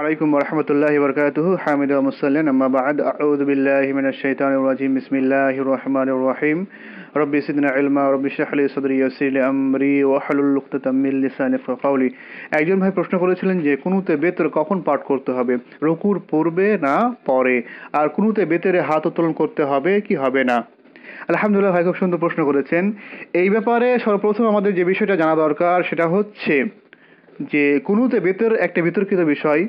আলাইকুম রহমতুল্লাহ বরকাত হামিদ মুসাল্লেন আম্মাবাদ আউদুবিল্লাহ মিন শৈতান রাজিম বিসমিল্লাহ রহমান রহিম রব্বি সিদ্দিনা ইলমা রব্বি শাহলি সদরি ইয়াসিল আমরি ওয়াহলুল লুকতামিল লিসানি ফাকাউলি একজন ভাই প্রশ্ন করেছিলেন যে কুনুতে বেতর কখন পাঠ করতে হবে রুকুর পূর্বে না পরে আর কোনুতে বেতরে হাত উত্তোলন করতে হবে কি হবে না আলহামদুলিল্লাহ ভাই খুব সুন্দর প্রশ্ন করেছেন এই ব্যাপারে সর্বপ্রথম আমাদের যে বিষয়টা জানা দরকার সেটা হচ্ছে যে কোনুতে বেতর একটা বিতর্কিত বিষয়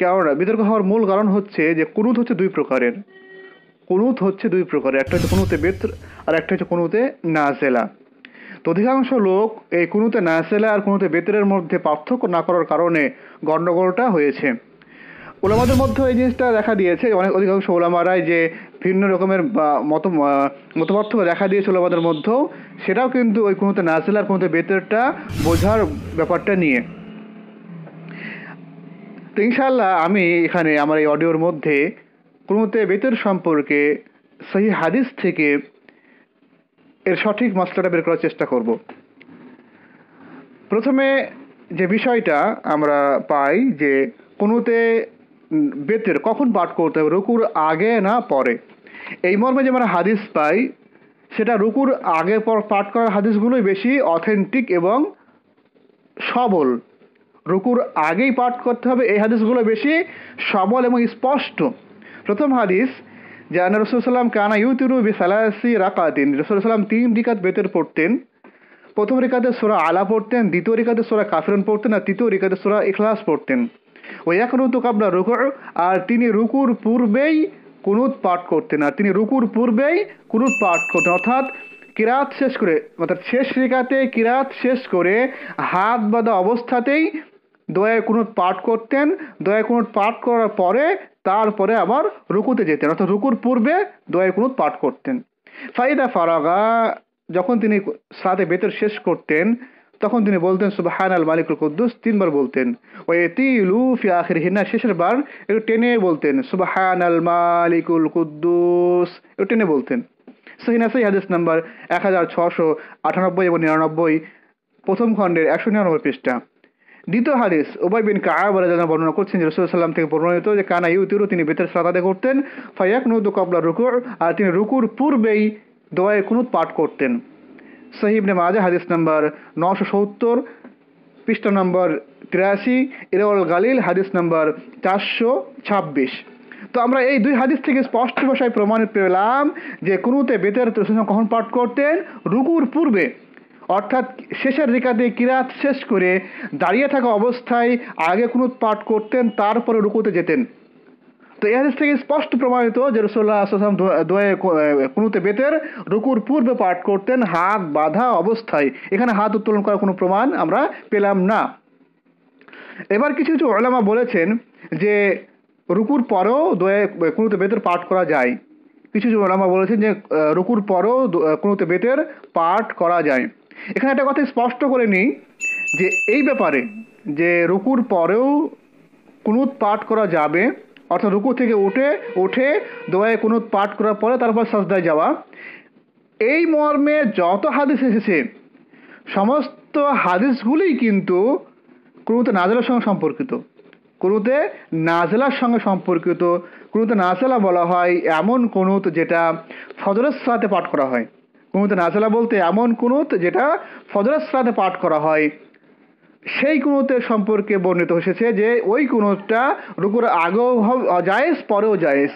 কেননা বিতর্ক হওয়ার মূল কারণ হচ্ছে যে কুনুত হচ্ছে দুই প্রকারের কুনুত হচ্ছে দুই প্রকারের একটা হচ্ছে কুনুতে বেত্র আর একটা হচ্ছে কুনুতে নাজেলা তো অধিকাংশ লোক এই কুনুতে নাজেলা আর কুনুতে বেতরের মধ্যে পার্থক্য না করার কারণে গণ্ডগোলটা হয়েছে ওলামাদের মধ্যে এই জিনিসটা দেখা দিয়েছে অনেক অধিকাংশ ওলামারাই যে ভিন্ন রকমের মত মতপার্থক্য দেখা দিয়েছে ওলামাদের মধ্যেও সেটাও কিন্তু ওই কোনোতে নাজেলা আর কোনোতে বেতরটা বোঝার ব্যাপারটা নিয়ে তো ইনশাআল্লাহ আমি এখানে আমার এই অডিওর মধ্যে কোনোতে বেতের সম্পর্কে সহি হাদিস থেকে এর সঠিক মশলাটা বের করার চেষ্টা করব প্রথমে যে বিষয়টা আমরা পাই যে কোনোতে বেতের কখন পাঠ করতে হবে রুকুর আগে না পরে এই মর্মে যে আমরা হাদিস পাই সেটা রুকুর আগে পর পাঠ করার হাদিসগুলোই বেশি অথেন্টিক এবং সবল রুকুর আগেই পাঠ করতে হবে এই হাদিসগুলো বেশি সবল এবং স্পষ্ট প্রথম হাদিস যে আনা রসুলাম কানা ইউতিরু বি সালাসি রাকাতিন রসুলাম তিন রিকাত বেতের পড়তেন প্রথম রেখাতে সোরা আলা পড়তেন দ্বিতীয় রেখাতে সোরা কাফিরন পড়তেন আর তৃতীয় রেখাতে সোরা ইখলাস পড়তেন ওই এক রুতু কাবলা রুকুর আর তিনি রুকুর পূর্বেই কুনুত পাঠ করতেন আর তিনি রুকুর পূর্বেই কুনুত পাঠ করতেন অর্থাৎ কিরাত শেষ করে অর্থাৎ শেষ রেখাতে কিরাত শেষ করে হাত বাঁধা অবস্থাতেই দয়ায় কোনো পাঠ করতেন দয়ায় কোনো পাঠ করার পরে তারপরে আবার রুকুতে যেতেন অর্থাৎ রুকুর পূর্বে দয়ায় কোনো পাঠ করতেন ফাইদা ফারাগা যখন তিনি সাথে বেতর শেষ করতেন তখন তিনি বলতেন সুবাহান আল মালিকুল কুদ্দুস তিনবার বলতেন ও এতি লুফি আখির হিনা শেষের বার একটু টেনে বলতেন সুবাহান আল মালিকুল কুদ্দুস একটু টেনে বলতেন সহিনাসাই হাদিস নাম্বার এক হাজার ছশো আটানব্বই এবং নিরানব্বই প্রথম খণ্ডের একশো নিরানব্বই পৃষ্ঠা দ্বিতীয় হাদিস ওবাই বিন কাব যেন বর্ণনা করছেন যে রসুল সাল্লাম থেকে বর্ণিত যে কানা ইউতিরু তিনি বেতের সাদাদে করতেন ফাইয়াক নুদ কবলা রুকুর আর তিনি রুকুর পূর্বেই দোয়ায় কুনুত পাঠ করতেন সাহিবনে মাজা হাদিস নাম্বার নশো সত্তর পৃষ্ঠা নম্বর তিরাশি ইরাউল গালিল হাদিস নাম্বার চারশো ছাব্বিশ তো আমরা এই দুই হাদিস থেকে স্পষ্ট ভাষায় প্রমাণ পেলাম যে কোনোতে বেতের কখন পাঠ করতেন রুকুর পূর্বে অর্থাৎ শেষের রেখাতে কিরাত শেষ করে দাঁড়িয়ে থাকা অবস্থায় আগে কোনো পাঠ করতেন তারপরে রুকুতে যেতেন তো এ হাদিস থেকে স্পষ্ট প্রমাণিত যে রসোল্লা আসলাম দোয়ে কোনোতে বেতের রুকুর পূর্বে পাঠ করতেন হাত বাঁধা অবস্থায় এখানে হাত উত্তোলন করার কোনো প্রমাণ আমরা পেলাম না এবার কিছু কিছু ওলামা বলেছেন যে রুকুর পরেও দোয়ে কোনোতে বেতের পাঠ করা যায় কিছু কিছু ওলামা বলেছেন যে রুকুর পরেও কোনোতে বেতের পাঠ করা যায় এখানে একটা কথা স্পষ্ট করে নিই যে এই ব্যাপারে যে রুকুর পরেও কুনুত পাঠ করা যাবে অর্থাৎ রুকু থেকে উঠে উঠে দোয়ায় কুনুত পাঠ করার পরে তারপর সাজদায় যাওয়া এই মর্মে যত হাদিস এসেছে সমস্ত হাদিসগুলি কিন্তু কুনুতে নাজেলার সঙ্গে সম্পর্কিত কুনুতে নাজেলার সঙ্গে সম্পর্কিত কুনুতে নাজেলা বলা হয় এমন কুনুত যেটা ফজরের সাথে পাঠ করা হয় কুনুতে নাজেলা বলতে এমন কুনুত যেটা ফজর সাথে পাঠ করা হয় সেই কুনুতের সম্পর্কে বর্ণিত হয়েছে যে ওই কুনুতটা রুকুর আগেও জায়েজ পরেও জায়েজ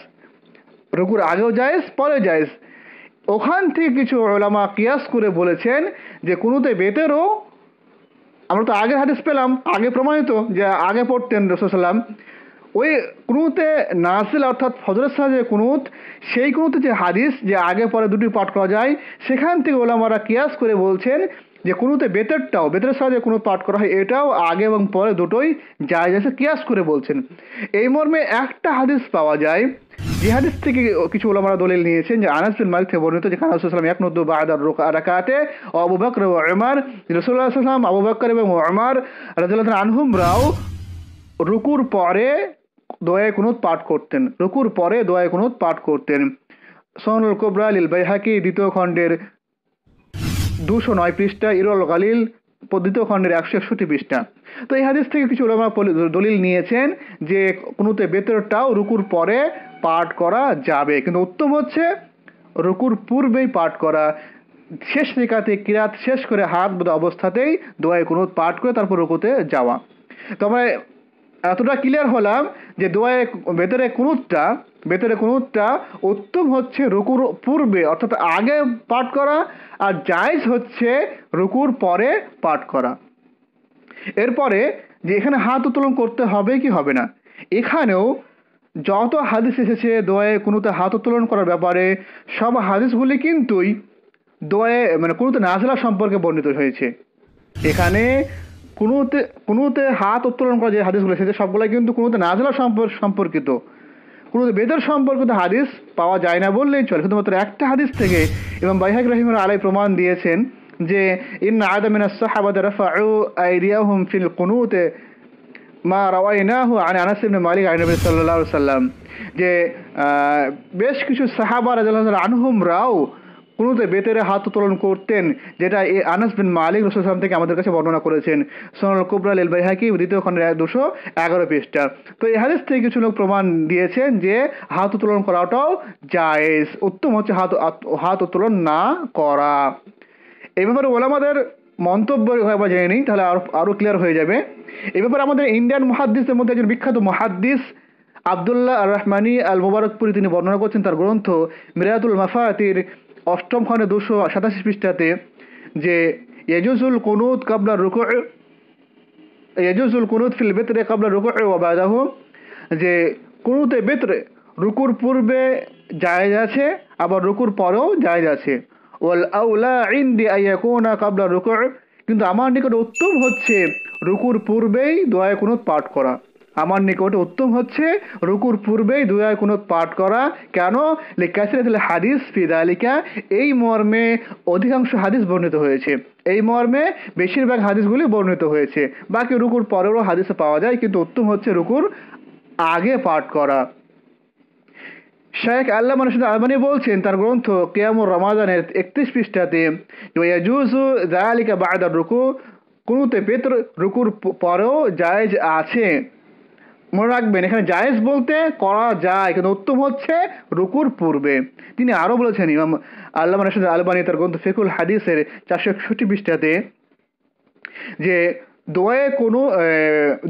রুকুর আগেও জায়েজ পরেও জায়েজ ওখান থেকে কিছু ওলামা কিয়াস করে বলেছেন যে কুনুতে বেতেরও আমরা তো আগে হাদিস পেলাম আগে প্রমাণিত যে আগে পড়তেন সাল্লাম ওই কুনুতে নাসিল অর্থাৎ ফজরের সাহায্যে কুনুত সেই কুনুতে যে হাদিস যে আগে পরে দুটি পাঠ করা যায় সেখান থেকে ওলামারা কিয়াস করে বলছেন যে কুনুতে বেতেরটাও বেতের সাহায্যে কোনো পাঠ করা হয় এটাও আগে এবং পরে দুটোই যায় যাচ্ছে কিয়াস করে বলছেন এই মর্মে একটা হাদিস পাওয়া যায় যে হাদিস থেকে কিছু ওলামারা দলিল নিয়েছেন যে আনাসুল মালিক থেকে বর্ণিত যে খানাস এক নদ্দু বা আদার রাকাতে আবু বকর ও আমার রসুল্লাহ ইসলাম আবু বকর এবং আমার রাজুল্লাহ আনহুমরাও রুকুর পরে দোয়া কুনুত পাঠ করতেন রুকুর পরে দোয়া কুনুত পাঠ করতেন সনুল কোবরা লিল বৈহাকি দ্বিতীয় খণ্ডের দুশো নয় পৃষ্ঠা ইরল গালিল দ্বিতীয় খণ্ডের একশো একষট্টি পৃষ্ঠা তো এই হাদিস থেকে কিছু ওলামা দলিল নিয়েছেন যে কোনোতে বেতরটাও রুকুর পরে পাঠ করা যাবে কিন্তু উত্তম হচ্ছে রুকুর পূর্বেই পাঠ করা শেষ রেখাতে কিরাত শেষ করে হাত বোধ অবস্থাতেই দোয়ায় কোনো পাঠ করে তারপর রুকুতে যাওয়া তো আমরা এতটা ক্লিয়ার হলাম যে দোয়ায় ভেতরে কুনুতটা ভেতরে কুনুতটা উত্তম হচ্ছে রুকুর পূর্বে অর্থাৎ আগে পাঠ করা আর জায়জ হচ্ছে রুকুর পরে পাঠ করা এরপরে যে এখানে হাত উত্তোলন করতে হবে কি হবে না এখানেও যত হাদিস এসেছে দোয়ায় কোনোতে হাত উত্তোলন করার ব্যাপারে সব হাদিসগুলি কিন্তুই দোয়ায় মানে কোনোতে নাজলা সম্পর্কে বর্ণিত হয়েছে এখানে কোনোতে কোনোতে হাত উত্তোলন করা যে হাদিসগুলো সেটা সবগুলো কিন্তু কোনোতে নাজলা সম্পর্কিত কোনো বেদের সম্পর্কিত হাদিস পাওয়া যায় না বললেই চলে শুধুমাত্র একটা হাদিস থেকে এবং বাইহাক রহিমুল আলাই প্রমাণ দিয়েছেন যে ইন আদমিনা সাহাবাদ রাফাউ হুম ফিল কুনুতে মা রাওয়াইনাহু আন আনাস ইবনে মালিক আন নবী আলাইহি সাল্লাম যে বেশ কিছু সাহাবা রাদিয়াল্লাহু আনহুম রাও কোনোতে বেতের হাত উত্তোলন করতেন যেটা এ আনাস বিন মালিক রসুলাম থেকে আমাদের কাছে বর্ণনা করেছেন সোনাল কুবরা লেল বাইহাকি দ্বিতীয় খণ্ডের দুশো এগারো পৃষ্ঠা তো এ হাদিস থেকে কিছু লোক প্রমাণ দিয়েছেন যে হাত উত্তোলন করাটাও জায়েজ উত্তম হচ্ছে হাত হাত উত্তোলন না করা এ ব্যাপারে আমাদের মন্তব্য বা জেনে নিই তাহলে আরো আরও ক্লিয়ার হয়ে যাবে এ ব্যাপারে আমাদের ইন্ডিয়ান মহাদ্দিসের মধ্যে একজন বিখ্যাত মহাদ্দিস আবদুল্লাহ রহমানি আল মুবারকপুরি তিনি বর্ণনা করছেন তার গ্রন্থ মিরাতুল মাফাতির অষ্টম খানে দুশো সাতাশি পৃষ্ঠাতে যে এজুজুল কুনুত কাবলা রুকু এজুজুল কুনুদ ফিল বেতরে কাবলা রুকু ওবাদাহ যে কুনুতে বেতরে রুকুর পূর্বে জায়েজ আছে আবার রুকুর পরেও জায়েজ আছে ওল আউলা ইন্দি কোনা কাবলা রুকু কিন্তু আমার নিকট উত্তম হচ্ছে রুকুর পূর্বেই দোয়া কুনুত পাঠ করা আমার নিকট উত্তম হচ্ছে রুকুর পূর্বেই দুয়ায় কোনো পাঠ করা কেন লেখাছিল হাদিস ফিদালিকা এই মর্মে অধিকাংশ হাদিস বর্ণিত হয়েছে এই মর্মে বেশিরভাগ হাদিসগুলি বর্ণিত হয়েছে বাকি রুকুর পরেরও হাদিসে পাওয়া যায় কিন্তু উত্তম হচ্ছে রুকুর আগে পাঠ করা শেখ আল্লাহ মানুষ আলমানি বলছেন তার গ্রন্থ কেয়ামুর রমাদানের একত্রিশ পৃষ্ঠাতে জায়ালিকা বায়দার রুকু কোনোতে পেত্র রুকুর পরেও জায়েজ আছে মনে রাখবেন এখানে জায়েজ বলতে করা যায় কিন্তু উত্তম হচ্ছে রুকুর পূর্বে তিনি আরও বলেছেন ইমাম আল্লাহ রাশেদ আলবানি তার গ্রন্থ ফেকুল হাদিসের চারশো একষট্টি পৃষ্ঠাতে যে দোয়ে কোনো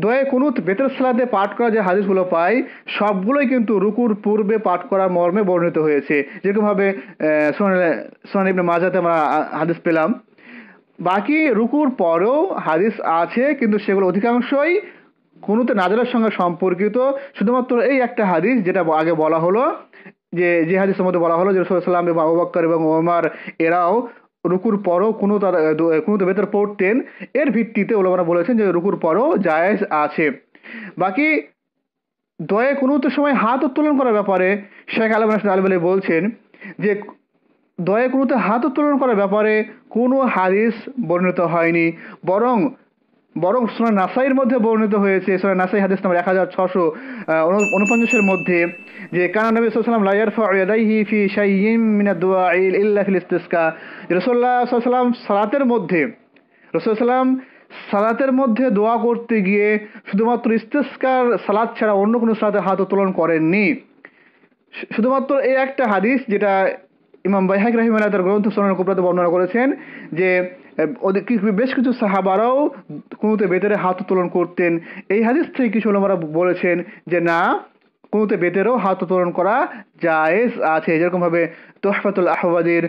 দোয়ে কোনো বেতের সালাতে পাঠ করা যে হাদিসগুলো পাই সবগুলোই কিন্তু রুকুর পূর্বে পাঠ করার মর্মে বর্ণিত হয়েছে যেরকমভাবে সোনান ইবনে মাজাতে আমরা হাদিস পেলাম বাকি রুকুর পরেও হাদিস আছে কিন্তু সেগুলো অধিকাংশই কুনুতে নাজারের সঙ্গে সম্পর্কিত শুধুমাত্র এই একটা হাদিস যেটা আগে বলা হলো যে যে হাদিসের মধ্যে বলা হলো যে রসুলাম এবং আবু বক্কর এবং ওমার এরাও রুকুর পরও কোনো তার কোনো ভেতর পড়তেন এর ভিত্তিতে ওলামারা বলেছেন যে রুকুর পরও জায়েজ আছে বাকি দয়ে কোনো তো সময় হাত উত্তোলন করার ব্যাপারে শেখ আলম আলবালি বলছেন যে দয়ে কোনোতে হাত উত্তোলন করার ব্যাপারে কোনো হাদিস বর্ণিত হয়নি বরং বরং সোনা নাসাইয়ের মধ্যে বর্ণিত হয়েছে সোনা নাসাই হাদিস নাম্বার এক হাজার ছশো উনপঞ্চাশের মধ্যে যে কানা নবী সাল্লাম লাইয়ার ফাইহি ফি শাইয়িম মিনা দোয়া ইল্লা ফিল ইস্তিসকা রসোল্লা সাল্লাম সালাতের মধ্যে রসুলাম সালাতের মধ্যে দোয়া করতে গিয়ে শুধুমাত্র ইস্তেস্কার সালাত ছাড়া অন্য কোনো সালাতে হাত উত্তোলন করেননি শুধুমাত্র এই একটা হাদিস যেটা ইমাম বাইহাক রাহিমাল্লাহ তার গ্রন্থ সোনার কুবরাতে বর্ণনা করেছেন যে বেশ কিছু সাহাবারাও কোনোতে বেতের হাত উত্তোলন করতেন এই হাদিস থেকে কিছু ওলামারা বলেছেন যে না কোনোতে বেতেরও হাত উত্তোলন করা জায়েজ আছে যেরকমভাবে তোহফাতুল আহবাদের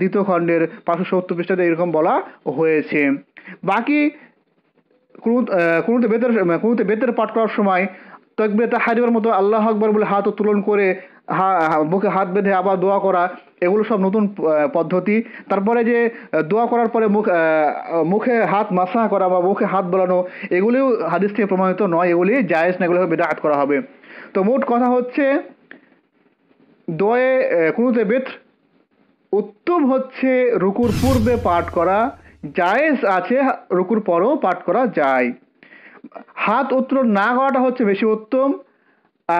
দ্বিতীয় খণ্ডের পাঁচশো সত্তর পৃষ্ঠাতে এরকম বলা হয়েছে বাকি কোনোতে বেতের কোনোতে বেতের পাঠ করার সময় তকবে তাহারিবার মতো আল্লাহ আকবর বলে হাত উত্তোলন করে মুখে হাত বেঁধে আবার দোয়া করা এগুলো সব নতুন পদ্ধতি তারপরে যে দোয়া করার পরে মুখ মুখে হাত মাসা করা বা মুখে হাত বোলানো এগুলিও হাদিস থেকে প্রমাণিত নয় এগুলি জায়েজ না এগুলো বেদাহাত করা হবে তো মোট কথা হচ্ছে দোয়ে কোনোতে বেথ উত্তম হচ্ছে রুকুর পূর্বে পাঠ করা জায়েজ আছে রুকুর পরেও পাঠ করা যায় হাত উত্তোলন না করাটা হচ্ছে বেশি উত্তম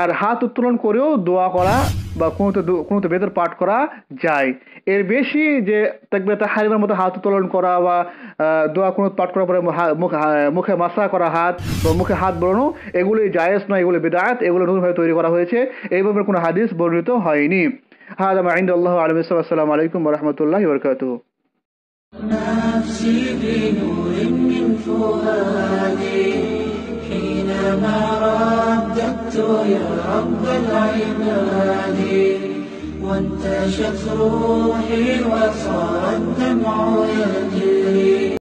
আর হাত উত্তোলন করেও দোয়া করা বা কোনোতে কোনোতে বেদের পাঠ করা যায় এর বেশি যে তাকবে তাহারিমের মতো হাত উত্তোলন করা বা দোয়া কোনো পাঠ করার পরে মুখে মাসা করা হাত বা মুখে হাত বড়ানো এগুলি জায়েজ নয় এগুলি বেদায়াত এগুলো নতুনভাবে তৈরি করা হয়েছে এই ব্যাপারে কোনো হাদিস বর্ণিত হয়নি হ্যাঁ আইন আল্লাহ আলম আসসালামু আলাইকুম রহমতুল্লাহ বরকাত حينما رددت يا رب العباد وانتشت روحي وصار الدمع يجري